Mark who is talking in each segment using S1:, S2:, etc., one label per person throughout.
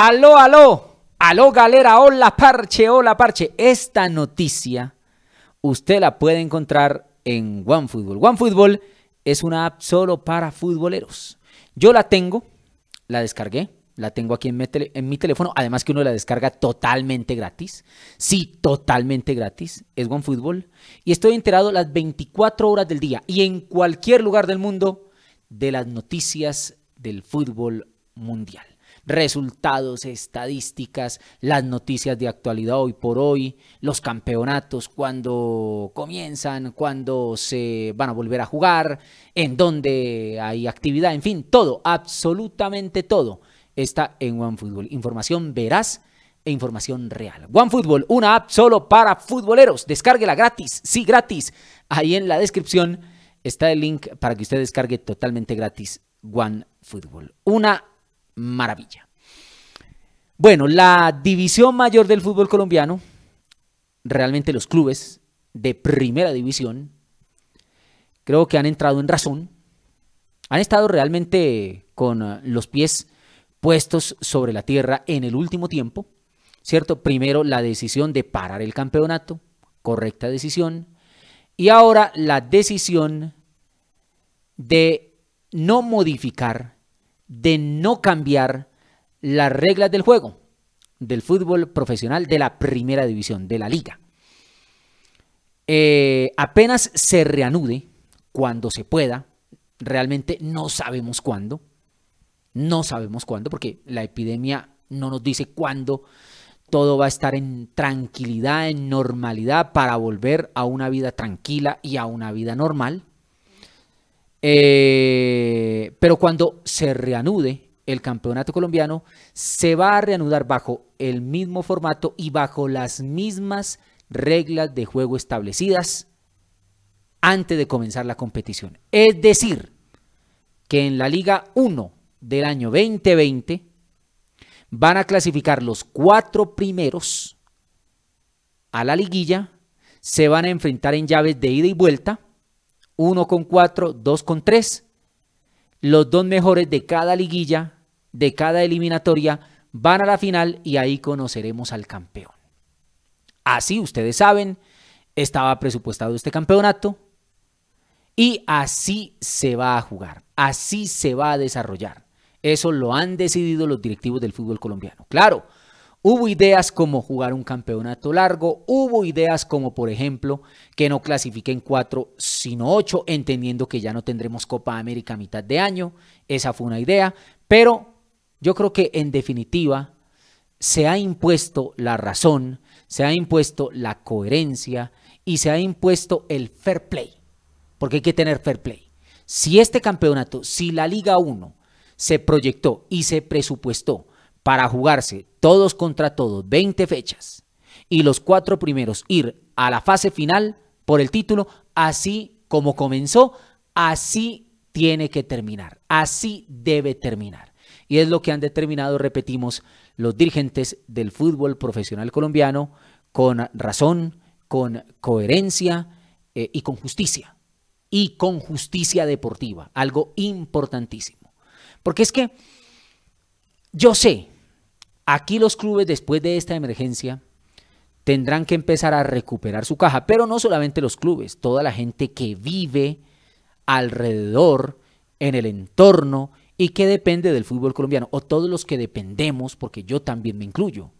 S1: Aló, aló, aló galera, hola parche, hola parche. Esta noticia usted la puede encontrar en OneFootball. OneFootball es una app solo para futboleros. Yo la tengo, la descargué, la tengo aquí en mi, teléfono, además que uno la descarga totalmente gratis. Sí, totalmente gratis, es OneFootball. Y estoy enterado las 24 horas del día y en cualquier lugar del mundo de las noticias del fútbol mundial resultados, estadísticas, las noticias de actualidad hoy por hoy, los campeonatos, cuando comienzan, cuando se van a volver a jugar, en dónde hay actividad, en fin, todo, absolutamente todo está en OneFootball. Información veraz e información real. OneFootball, una app solo para futboleros. Descárguela gratis, sí, gratis. Ahí en la descripción está el link para que usted descargue totalmente gratis OneFootball. Una maravilla. Bueno, la división mayor del fútbol colombiano, realmente los clubes de primera división, creo que han entrado en razón, han estado realmente con eh, los pies puestos sobre la tierra en el último tiempo, ¿cierto? Primero la decisión de parar el campeonato, correcta decisión, y ahora la decisión de no modificar de no cambiar las reglas del juego del fútbol profesional de la primera división, de la liga. Eh, apenas se reanude, cuando se pueda, realmente no sabemos cuándo, no sabemos cuándo, porque la epidemia no nos dice cuándo todo va a estar en tranquilidad, en normalidad, para volver a una vida tranquila y a una vida normal. Eh, pero cuando se reanude el campeonato colombiano, se va a reanudar bajo el mismo formato y bajo las mismas reglas de juego establecidas antes de comenzar la competición. Es decir, que en la Liga 1 del año 2020 van a clasificar los cuatro primeros a la liguilla, se van a enfrentar en llaves de ida y vuelta 1 con 4, 2 con 3. Los dos mejores de cada liguilla, de cada eliminatoria, van a la final y ahí conoceremos al campeón. Así ustedes saben, estaba presupuestado este campeonato y así se va a jugar, así se va a desarrollar. Eso lo han decidido los directivos del fútbol colombiano. Claro, Hubo ideas como jugar un campeonato largo, hubo ideas como, por ejemplo, que no clasifiquen cuatro, sino ocho, entendiendo que ya no tendremos Copa América a mitad de año. Esa fue una idea, pero yo creo que en definitiva se ha impuesto la razón, se ha impuesto la coherencia y se ha impuesto el fair play, porque hay que tener fair play. Si este campeonato, si la Liga 1 se proyectó y se presupuestó para jugarse todos contra todos 20 fechas y los cuatro primeros ir a la fase final por el título, así como comenzó, así tiene que terminar, así debe terminar. Y es lo que han determinado, repetimos, los dirigentes del fútbol profesional colombiano con razón, con coherencia eh, y con justicia. Y con justicia deportiva, algo importantísimo. Porque es que yo sé Aquí los clubes después de esta emergencia tendrán que empezar a recuperar su caja, pero no solamente los clubes, toda la gente que vive alrededor, en el entorno y que depende del fútbol colombiano, o todos los que dependemos, porque yo también me incluyo.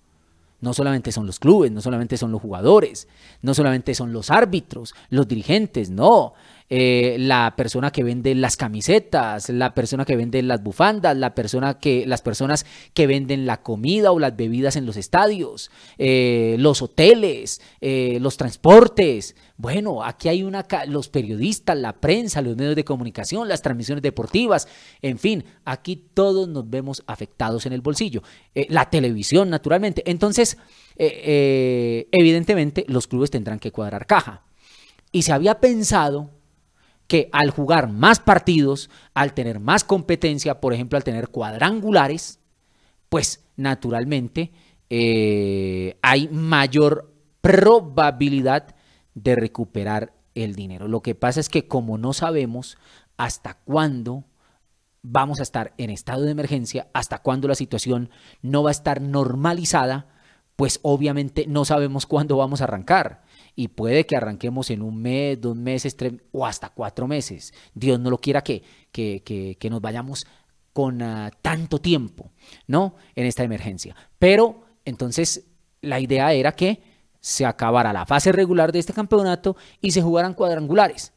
S1: No solamente son los clubes, no solamente son los jugadores, no solamente son los árbitros, los dirigentes, no. Eh, la persona que vende las camisetas, la persona que vende las bufandas, la persona que, las personas que venden la comida o las bebidas en los estadios, eh, los hoteles, eh, los transportes, bueno, aquí hay una, los periodistas, la prensa, los medios de comunicación, las transmisiones deportivas, en fin, aquí todos nos vemos afectados en el bolsillo. Eh, la televisión, naturalmente. Entonces, eh, eh, evidentemente, los clubes tendrán que cuadrar caja. Y se había pensado que al jugar más partidos, al tener más competencia, por ejemplo, al tener cuadrangulares, pues naturalmente hay mayor probabilidad de recuperar el dinero. Lo que pasa es que como no sabemos hasta cuándo vamos a estar en estado de emergencia, hasta cuándo la situación no va a estar normalizada, pues obviamente no sabemos cuándo vamos a arrancar. Y puede que arranquemos en un mes, dos meses, tres o hasta cuatro meses. Dios no lo quiera que, que, nos vayamos con ah, tanto tiempo, ¿no? En esta emergencia. Pero entonces la idea era que se acabará la fase regular de este campeonato y se jugaran cuadrangulares.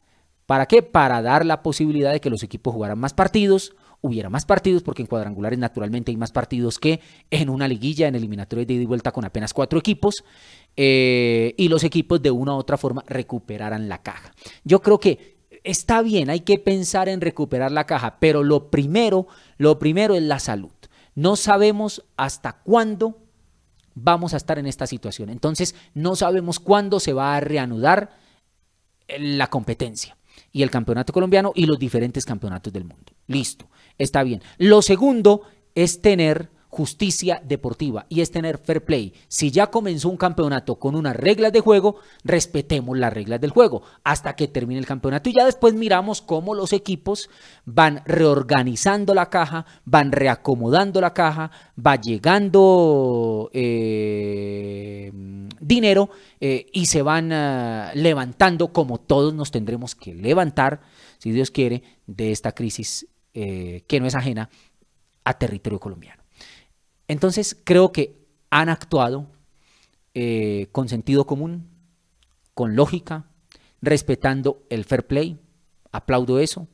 S1: ¿Para qué? Para dar la posibilidad de que los equipos jugaran más partidos, hubiera más partidos, porque en cuadrangulares naturalmente hay más partidos que en una liguilla, en eliminatorias de ida y vuelta con apenas cuatro equipos, eh, y los equipos de una u otra forma recuperaran la caja. Yo creo que está bien, hay que pensar en recuperar la caja, pero lo primero, lo primero es la salud. No sabemos hasta cuándo vamos a estar en esta situación. Entonces, no sabemos cuándo se va a reanudar la competencia y el campeonato colombiano y los diferentes campeonatos del mundo. Listo, está bien. Lo segundo es tener justicia deportiva y es tener fair play. Si ya comenzó un campeonato con unas reglas de juego, respetemos las reglas del juego hasta que termine el campeonato y ya después miramos cómo los equipos van reorganizando la caja, van reacomodando la caja, va llegando eh, dinero eh, y se van eh, levantando como todos nos tendremos que levantar, si Dios quiere, de esta crisis que no es ajena a territorio colombiano. Entonces creo que han actuado eh, con sentido común, con lógica, respetando el fair play. Aplaudo eso,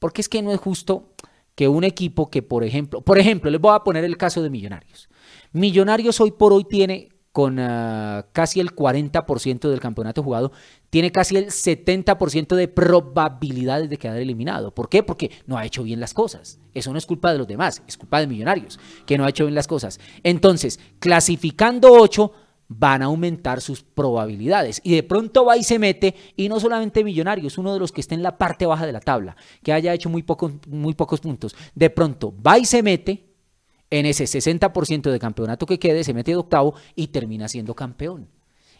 S1: porque es que no es justo que un equipo que, por ejemplo, por ejemplo, les voy a poner el caso de Millonarios. Millonarios hoy por hoy tiene con ah, casi el 40% del campeonato jugado, tiene casi el 70% de probabilidades de quedar eliminado. ¿Por qué? Porque no ha hecho bien las cosas. Eso no es culpa de los demás, es culpa de Millonarios, que no ha hecho bien las cosas. Entonces, clasificando 8 van a aumentar sus probabilidades. Y de pronto va y se mete, y no solamente Millonarios, uno de los que está en la parte baja de la tabla, que haya hecho muy muy pocos puntos, de pronto va y se mete en ese 60% de campeonato que quede, se mete de octavo y termina siendo campeón.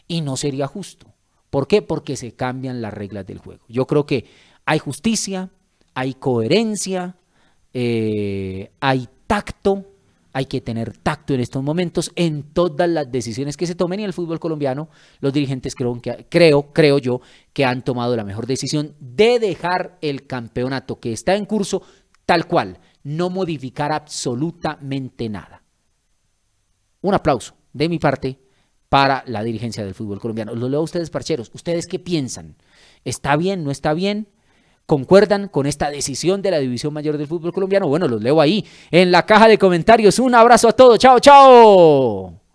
S1: Y no sería justo. ¿Por qué? Porque se cambian las reglas del juego. Yo creo que hay justicia, hay coherencia, eh, hay tacto. Hay que tener tacto en estos momentos en todas las decisiones que se tomen y el fútbol colombiano, los dirigentes creo, creo, creo yo, que han tomado la mejor decisión de dejar el campeonato que está en curso tal cual, no modificar absolutamente nada. Un aplauso de mi parte para la dirigencia del fútbol colombiano. Los leo a ustedes, parcheros. ¿Ustedes qué piensan? ¿Está bien? ¿No está bien? ¿Concuerdan con esta decisión de la División Mayor del Fútbol Colombiano? Bueno, los leo ahí en la caja de comentarios. Un abrazo a todos. Chao, chao.